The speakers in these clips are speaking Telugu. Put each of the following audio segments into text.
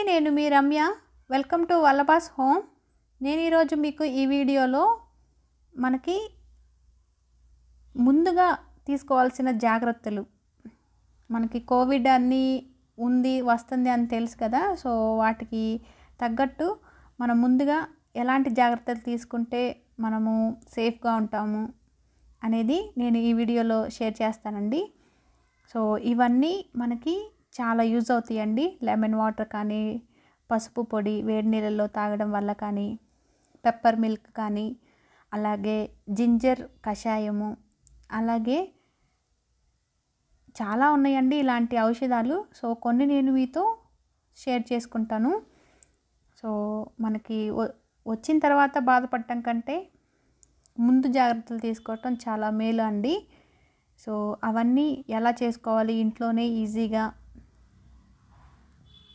అండి నేను మీ Ramya welcome to Vallabha's home నేను ఈరోజు మీకు ఈ వీడియోలో మనకి ముందుగా తీసుకోవాల్సిన జాగ్రత్తలు మనకి కోవిడ్ అన్నీ ఉంది వస్తుంది అని తెలుసు కదా సో వాటికి తగ్గట్టు మనం ముందుగా ఎలాంటి జాగ్రత్తలు తీసుకుంటే మనము సేఫ్గా ఉంటాము అనేది నేను ఈ వీడియోలో షేర్ చేస్తానండి సో ఇవన్నీ మనకి చాలా యూజ్ అవుతాయండి లెమన్ వాటర్ కానీ పసుపు పొడి వేడి నీళ్ళల్లో తాగడం వల్ల కానీ పెప్పర్ మిల్క్ కానీ అలాగే జింజర్ కషాయము అలాగే చాలా ఉన్నాయండి ఇలాంటి ఔషధాలు సో కొన్ని నేను మీతో షేర్ చేసుకుంటాను సో మనకి వచ్చిన తర్వాత బాధపడటం కంటే ముందు జాగ్రత్తలు తీసుకోవటం చాలా మేలు అండి సో అవన్నీ ఎలా చేసుకోవాలి ఇంట్లోనే ఈజీగా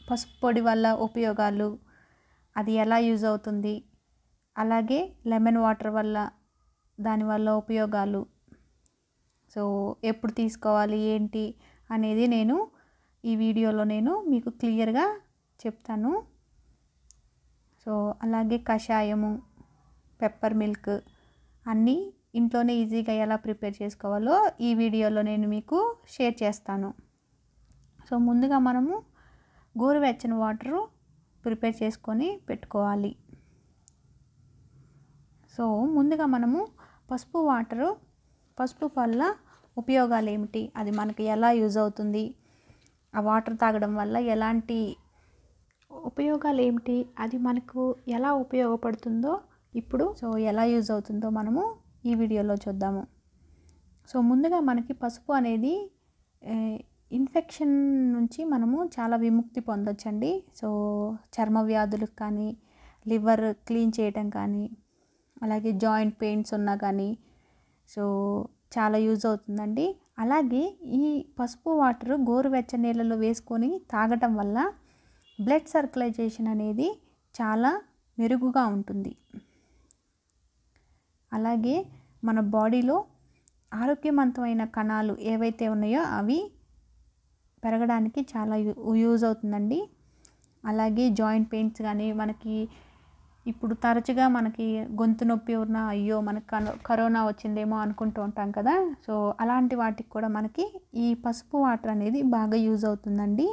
పసుపు పొడి వల్ల ఉపయోగాలు అది ఎలా యూజ్ అవుతుంది అలాగే లెమన్ వాటర్ వల్ల దానివల్ల ఉపయోగాలు సో ఎప్పుడు తీసుకోవాలి ఏంటి అనేది నేను ఈ వీడియోలో నేను మీకు క్లియర్గా చెప్తాను సో అలాగే కషాయము పెప్పర్ మిల్క్ అన్నీ ఇంట్లోనే ఈజీగా ఎలా ప్రిపేర్ చేసుకోవాలో ఈ వీడియోలో నేను మీకు షేర్ చేస్తాను సో ముందుగా మనము గోరువెచ్చని వాటరు ప్రిపేర్ చేసుకొని పెట్టుకోవాలి సో ముందుగా మనము పసుపు వాటరు పసుపు వల్ల ఉపయోగాలు ఏమిటి అది మనకి ఎలా యూజ్ అవుతుంది ఆ వాటర్ తాగడం వల్ల ఎలాంటి ఉపయోగాలు ఏమిటి అది మనకు ఎలా ఉపయోగపడుతుందో ఇప్పుడు సో ఎలా యూజ్ అవుతుందో మనము ఈ వీడియోలో చూద్దాము సో ముందుగా మనకి పసుపు అనేది ఇన్ఫెక్షన్ నుంచి మనము చాలా విముక్తి పొందొచ్చండి సో చర్మ వ్యాధులకు కానీ లివర్ క్లీన్ చేయటం కానీ అలాగే జాయింట్ పెయిన్స్ ఉన్నా కానీ సో చాలా యూజ్ అవుతుందండి అలాగే ఈ పసుపు వాటర్ గోరువెచ్చ నీళ్ళలో వేసుకొని తాగటం వల్ల బ్లడ్ సర్క్యులైజేషన్ అనేది చాలా మెరుగుగా ఉంటుంది అలాగే మన బాడీలో ఆరోగ్యవంతమైన కణాలు ఏవైతే ఉన్నాయో అవి పెరగడానికి చాలా యూజ్ అవుతుందండి అలాగే జాయింట్ పెయిన్స్ కానీ మనకి ఇప్పుడు తరచుగా మనకి గొంతు నొప్పి ఉన్న అయ్యో మనకు కరోనా వచ్చిందేమో అనుకుంటూ ఉంటాం కదా సో అలాంటి వాటికి కూడా మనకి ఈ పసుపు వాటర్ అనేది బాగా యూజ్ అవుతుందండి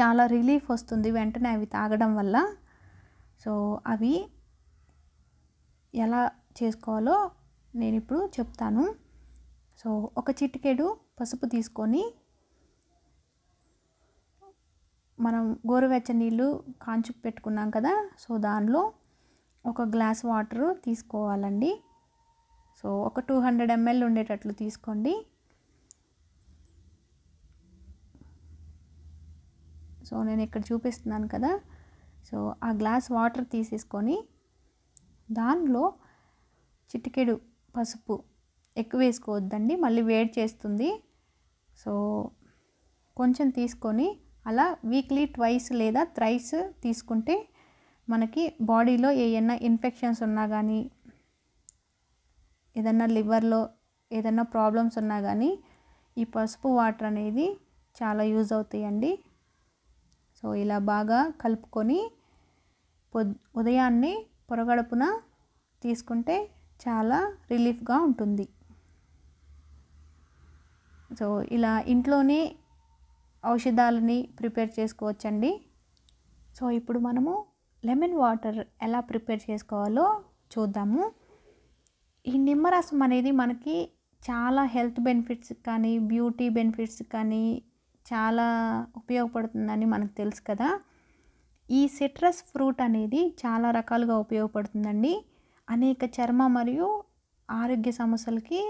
చాలా రిలీఫ్ వస్తుంది వెంటనే అవి తాగడం వల్ల సో అవి ఎలా చేసుకోవాలో నేను ఇప్పుడు చెప్తాను సో ఒక చిటికేడు పసుపు తీసుకొని మనం గోరువెచ్చని నీళ్ళు కాంచి పెట్టుకున్నాం కదా సో దానిలో ఒక గ్లాస్ వాటర్ తీసుకోవాలండి సో ఒక టూ హండ్రెడ్ ఎంఎల్ ఉండేటట్లు తీసుకోండి సో నేను ఇక్కడ చూపిస్తున్నాను కదా సో ఆ గ్లాస్ వాటర్ తీసేసుకొని దానిలో చిటికెడు పసుపు ఎక్కువ వేసుకోవద్దండి మళ్ళీ వేడి చేస్తుంది సో కొంచెం తీసుకొని అలా వీక్లీ ట్వైస్ లేదా థ్రైస్ తీసుకుంటే మనకి బాడీలో ఏదైనా ఇన్ఫెక్షన్స్ ఉన్నా కానీ ఏదన్నా లివర్లో ఏదన్నా ప్రాబ్లమ్స్ ఉన్నా కానీ ఈ పసుపు వాటర్ అనేది చాలా యూజ్ అవుతాయండి సో ఇలా బాగా కలుపుకొని ఉదయాన్నే పొరగడుపున తీసుకుంటే చాలా రిలీఫ్గా ఉంటుంది సో ఇలా ఇంట్లోనే ఔషధాలని ప్రిపేర్ చేసుకోవచ్చండి సో ఇప్పుడు మనము లెమన్ వాటర్ ఎలా ప్రిపేర్ చేసుకోవాలో చూద్దాము ఈ నిమ్మరసం అనేది మనకి చాలా హెల్త్ బెనిఫిట్స్ కానీ బ్యూటీ బెనిఫిట్స్ కానీ చాలా ఉపయోగపడుతుందని మనకు తెలుసు కదా ఈ సిట్రస్ ఫ్రూట్ అనేది చాలా రకాలుగా ఉపయోగపడుతుందండి అనేక చర్మ మరియు ఆరోగ్య సమస్యలకి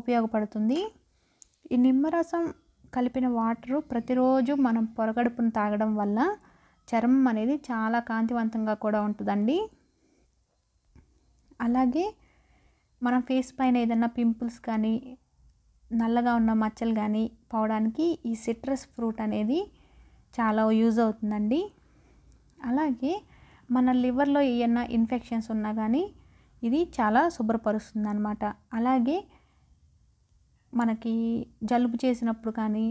ఉపయోగపడుతుంది ఈ నిమ్మరసం కలిపిన వాటరు ప్రతిరోజు మనం పొరగడుపును తాగడం వల్ల చర్మం అనేది చాలా కాంతివంతంగా కూడా ఉంటుందండి అలాగే మనం ఫేస్ పైన ఏదైనా పింపుల్స్ కానీ నల్లగా ఉన్న మచ్చలు కానీ పోవడానికి ఈ సిట్రస్ ఫ్రూట్ అనేది చాలా యూజ్ అవుతుందండి అలాగే మన లివర్లో ఏమన్నా ఇన్ఫెక్షన్స్ ఉన్నా కానీ ఇది చాలా శుభ్రపరుస్తుంది అనమాట అలాగే మనకి జలుబు చేసినప్పుడు కానీ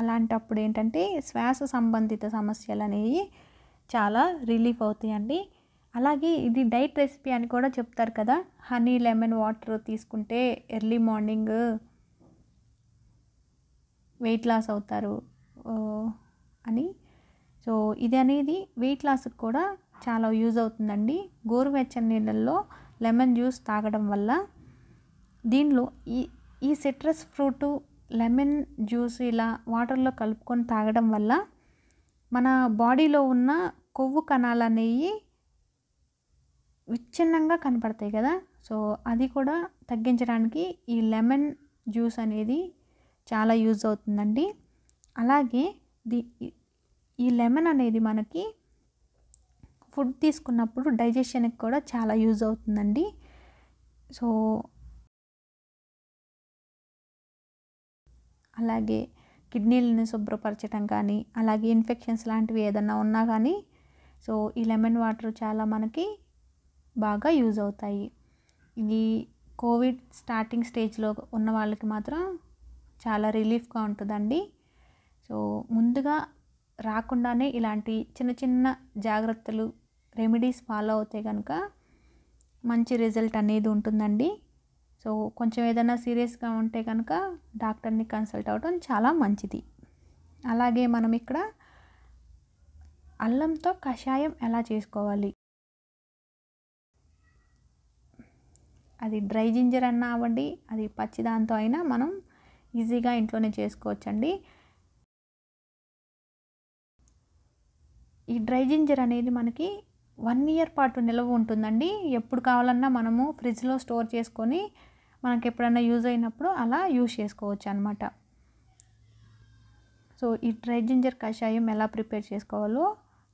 అలాంటప్పుడు ఏంటంటే శ్వాస సంబంధిత సమస్యలు అనేవి చాలా రిలీఫ్ అవుతాయండి అలాగే ఇది డైట్ రెసిపీ అని కూడా చెప్తారు కదా హనీ లెమన్ వాటర్ తీసుకుంటే ఎర్లీ మార్నింగ్ వెయిట్ లాస్ అవుతారు అని సో ఇది అనేది వెయిట్ లాస్కి కూడా చాలా యూజ్ అవుతుందండి గోరువెచ్చని నీళ్ళల్లో లెమన్ జ్యూస్ తాగడం వల్ల దీనిలో ఈ ఈ సిట్రస్ ఫ్రూటు లెమన్ జ్యూస్ ఇలా వాటర్లో కలుపుకొని తాగడం వల్ల మన బాడీలో ఉన్న కొవ్వు కణాలు అనేవి విచ్ఛిన్నంగా కనపడతాయి కదా సో అది కూడా తగ్గించడానికి ఈ లెమన్ జ్యూస్ అనేది చాలా యూజ్ అవుతుందండి అలాగే ది ఈ లెమన్ అనేది మనకి ఫుడ్ తీసుకున్నప్పుడు డైజెషన్కి కూడా చాలా యూజ్ అవుతుందండి సో అలాగే కిడ్నీలను శుభ్రపరచడం కానీ అలాగే ఇన్ఫెక్షన్స్ లాంటివి ఏదన్నా ఉన్నా కానీ సో ఈ లెమన్ వాటర్ చాలా మనకి బాగా యూజ్ అవుతాయి ఇది కోవిడ్ స్టార్టింగ్ స్టేజ్లో ఉన్న వాళ్ళకి మాత్రం చాలా రిలీఫ్గా ఉంటుందండి సో ముందుగా రాకుండానే ఇలాంటి చిన్న చిన్న జాగ్రత్తలు రెమెడీస్ ఫాలో అవుతాయి కనుక మంచి రిజల్ట్ అనేది ఉంటుందండి సో కొంచెం ఏదైనా సీరియస్గా ఉంటే కనుక డాక్టర్ని కన్సల్ట్ అవ్వడం చాలా మంచిది అలాగే మనం ఇక్కడ అల్లంతో కషాయం ఎలా చేసుకోవాలి అది డ్రై జింజర్ అన్నా అవ్వండి అది పచ్చి దాంతో అయినా మనం ఈజీగా ఇంట్లోనే చేసుకోవచ్చండి ఈ డ్రై జింజర్ అనేది మనకి వన్ ఇయర్ పాటు నిల్వ ఉంటుందండి ఎప్పుడు కావాలన్నా మనము ఫ్రిడ్జ్లో స్టోర్ చేసుకొని మనకు ఎప్పుడైనా యూజ్ అయినప్పుడు అలా యూజ్ చేసుకోవచ్చు అనమాట సో ఈ డ్రై జింజర్ కషాయం ఎలా ప్రిపేర్ చేసుకోవాలో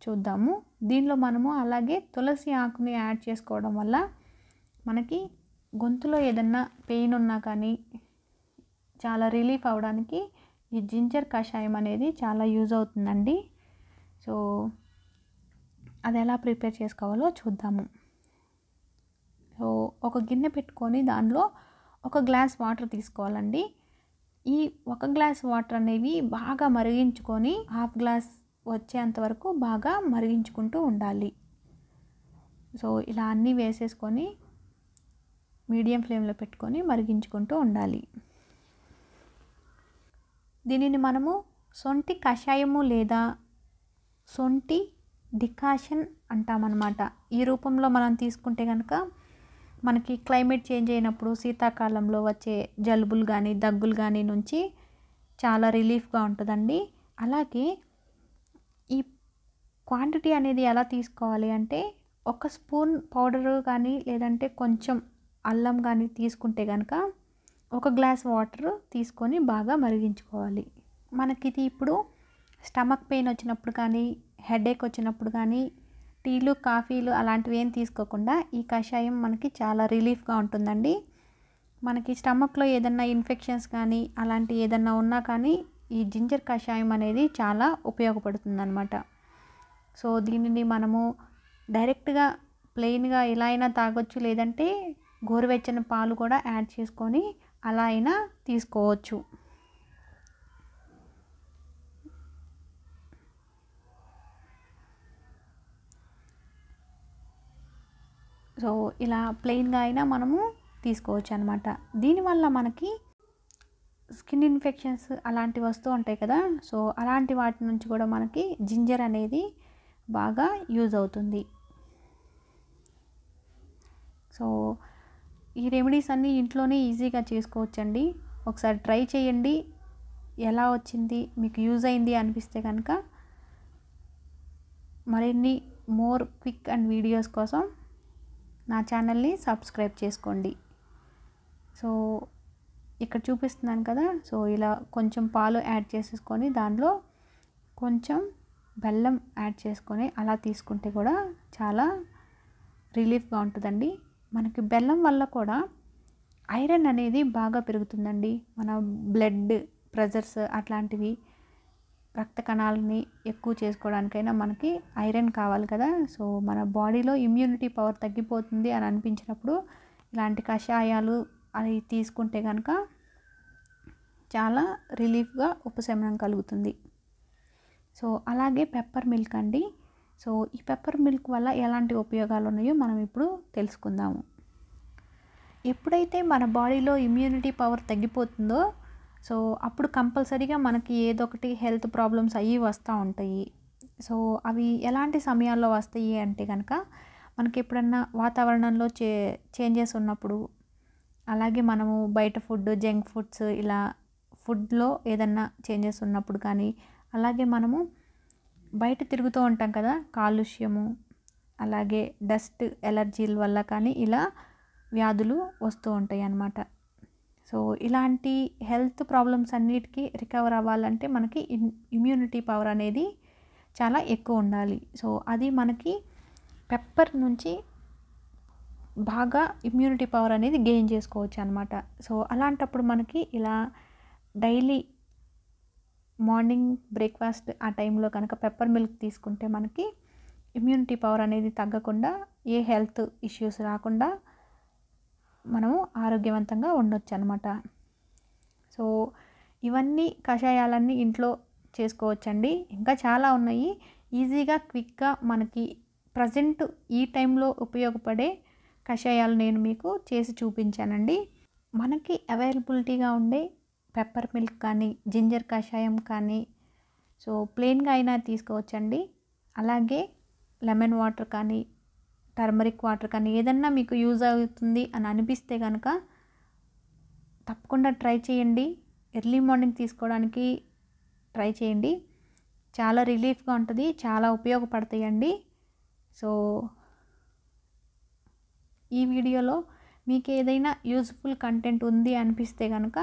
చూద్దాము దీనిలో మనము అలాగే తులసి ఆకుని యాడ్ చేసుకోవడం వల్ల మనకి గొంతులో ఏదన్నా పెయిన్ ఉన్నా కానీ చాలా రిలీఫ్ అవడానికి ఈ జింజర్ కషాయం అనేది చాలా యూజ్ అవుతుందండి సో అది ఎలా ప్రిపేర్ చేసుకోవాలో చూద్దాము సో ఒక గిన్నె పెట్టుకొని దానిలో ఒక గ్లాస్ వాటర్ తీసుకోవాలండి ఈ ఒక గ్లాస్ వాటర్ అనేవి బాగా మరిగించుకొని హాఫ్ గ్లాస్ వచ్చేంత వరకు బాగా మరిగించుకుంటూ ఉండాలి సో ఇలా అన్నీ వేసేసుకొని మీడియం ఫ్లేమ్లో పెట్టుకొని మరిగించుకుంటూ ఉండాలి దీనిని మనము సొంటి కషాయము లేదా సొంటి డికాషన్ అంటామన్నమాట ఈ రూపంలో మనం తీసుకుంటే కనుక మనకి క్లైమేట్ చేంజ్ అయినప్పుడు శీతాకాలంలో వచ్చే జలుబులు కానీ దగ్గులు కానీ నుంచి చాలా రిలీఫ్గా ఉంటుందండి అలాగే ఈ క్వాంటిటీ అనేది ఎలా తీసుకోవాలి అంటే ఒక స్పూన్ పౌడర్ కానీ లేదంటే కొంచెం అల్లం కానీ తీసుకుంటే కనుక ఒక గ్లాస్ వాటర్ తీసుకొని బాగా మరిగించుకోవాలి మనకి ఇది ఇప్పుడు స్టమక్ పెయిన్ వచ్చినప్పుడు కానీ హెడేక్ వచ్చినప్పుడు కానీ టీలు కాఫీలు అలాంటివి ఏం తీసుకోకుండా ఈ కషాయం మనకి చాలా రిలీఫ్గా ఉంటుందండి మనకి స్టమక్లో ఏదన్నా ఇన్ఫెక్షన్స్ కానీ అలాంటి ఏదన్నా ఉన్నా కానీ ఈ జింజర్ కషాయం అనేది చాలా ఉపయోగపడుతుందన్నమాట సో దీనిని మనము డైరెక్ట్గా ప్లెయిన్గా ఎలా అయినా తాగొచ్చు లేదంటే గోరువెచ్చని పాలు కూడా యాడ్ చేసుకొని అలా అయినా తీసుకోవచ్చు సో ఇలా ప్లెయిన్గా అయినా మనము తీసుకోవచ్చు అనమాట దీనివల్ల మనకి స్కిన్ ఇన్ఫెక్షన్స్ అలాంటివి వస్తూ ఉంటాయి కదా సో అలాంటి వాటి నుంచి కూడా మనకి జింజర్ అనేది బాగా యూజ్ అవుతుంది సో ఈ రెమెడీస్ అన్నీ ఇంట్లోనే ఈజీగా చేసుకోవచ్చండి ఒకసారి ట్రై చేయండి ఎలా వచ్చింది మీకు యూజ్ అయింది అనిపిస్తే కనుక మరిన్ని మోర్ క్విక్ అండ్ వీడియోస్ కోసం నా ఛానల్ని సబ్స్క్రైబ్ చేసుకోండి సో ఇక్కడ చూపిస్తున్నాను కదా సో ఇలా కొంచెం పాలు యాడ్ చేసేసుకొని దాంట్లో కొంచెం బెల్లం యాడ్ చేసుకొని అలా తీసుకుంటే కూడా చాలా రిలీఫ్గా ఉంటుందండి మనకి బెల్లం వల్ల కూడా ఐరన్ అనేది బాగా పెరుగుతుందండి మన బ్లడ్ ప్రెజర్స్ అట్లాంటివి రక్త కణాలని ఎక్కువ చేసుకోవడానికైనా మనకి ఐరన్ కావాలి కదా సో మన బాడీలో ఇమ్యూనిటీ పవర్ తగ్గిపోతుంది అని అనిపించినప్పుడు ఇలాంటి కషాయాలు అవి తీసుకుంటే కనుక చాలా రిలీఫ్గా ఉపశమనం కలుగుతుంది సో అలాగే పెప్పర్ మిల్క్ అండి సో ఈ పెప్పర్ మిల్క్ వల్ల ఎలాంటి ఉపయోగాలు ఉన్నాయో మనం ఇప్పుడు తెలుసుకుందాము ఎప్పుడైతే మన బాడీలో ఇమ్యూనిటీ పవర్ తగ్గిపోతుందో సో అప్పుడు కంపల్సరీగా మనకి ఏదో ఒకటి హెల్త్ ప్రాబ్లమ్స్ అవి వస్తూ ఉంటాయి సో అవి ఎలాంటి సమయాల్లో వస్తాయి అంటే కనుక మనకి ఎప్పుడన్నా వాతావరణంలో చే చేంజెస్ ఉన్నప్పుడు అలాగే మనము బయట ఫుడ్ జంక్ ఫుడ్స్ ఇలా ఫుడ్లో ఏదన్నా చేంజెస్ ఉన్నప్పుడు కానీ అలాగే మనము బయట తిరుగుతూ ఉంటాం కదా కాలుష్యము అలాగే డస్ట్ ఎలర్జీల వల్ల కానీ ఇలా వ్యాధులు వస్తూ ఉంటాయి అన్నమాట సో ఇలాంటి హెల్త్ ప్రాబ్లమ్స్ అన్నిటికీ రికవర్ అవ్వాలంటే మనకి ఇమ్యూనిటీ పవర్ అనేది చాలా ఎక్కువ ఉండాలి సో అది మనకి పెప్పర్ నుంచి బాగా ఇమ్యూనిటీ పవర్ అనేది గెయిన్ చేసుకోవచ్చు అనమాట సో అలాంటప్పుడు మనకి ఇలా డైలీ మార్నింగ్ బ్రేక్ఫాస్ట్ ఆ టైంలో కనుక పెప్పర్ మిల్క్ తీసుకుంటే మనకి ఇమ్యూనిటీ పవర్ అనేది తగ్గకుండా ఏ హెల్త్ ఇష్యూస్ రాకుండా మనము ఆరోగ్యవంతంగా ఉండొచ్చు అనమాట సో ఇవన్నీ కషాయాలన్నీ ఇంట్లో చేసుకోవచ్చండి ఇంకా చాలా ఉన్నాయి ఈజీగా క్విక్గా మనకి ప్రజెంట్ ఈ టైంలో ఉపయోగపడే కషాయాలు నేను మీకు చేసి చూపించానండి మనకి అవైలబిలిటీగా ఉండే పెప్పర్ మిల్క్ కానీ జింజర్ కషాయం కానీ సో ప్లెయిన్గా అయినా తీసుకోవచ్చండి అలాగే లెమన్ వాటర్ కానీ టర్మరిక్ వాటర్ కానీ ఏదన్నా మీకు యూజ్ అవుతుంది అని అనిపిస్తే కనుక తప్పకుండా ట్రై చేయండి ఎర్లీ మార్నింగ్ తీసుకోవడానికి ట్రై చేయండి చాలా రిలీఫ్గా ఉంటుంది చాలా ఉపయోగపడతాయండి సో ఈ వీడియోలో మీకు ఏదైనా యూజ్ఫుల్ కంటెంట్ ఉంది అనిపిస్తే కనుక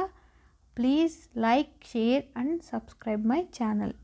please like share and subscribe my channel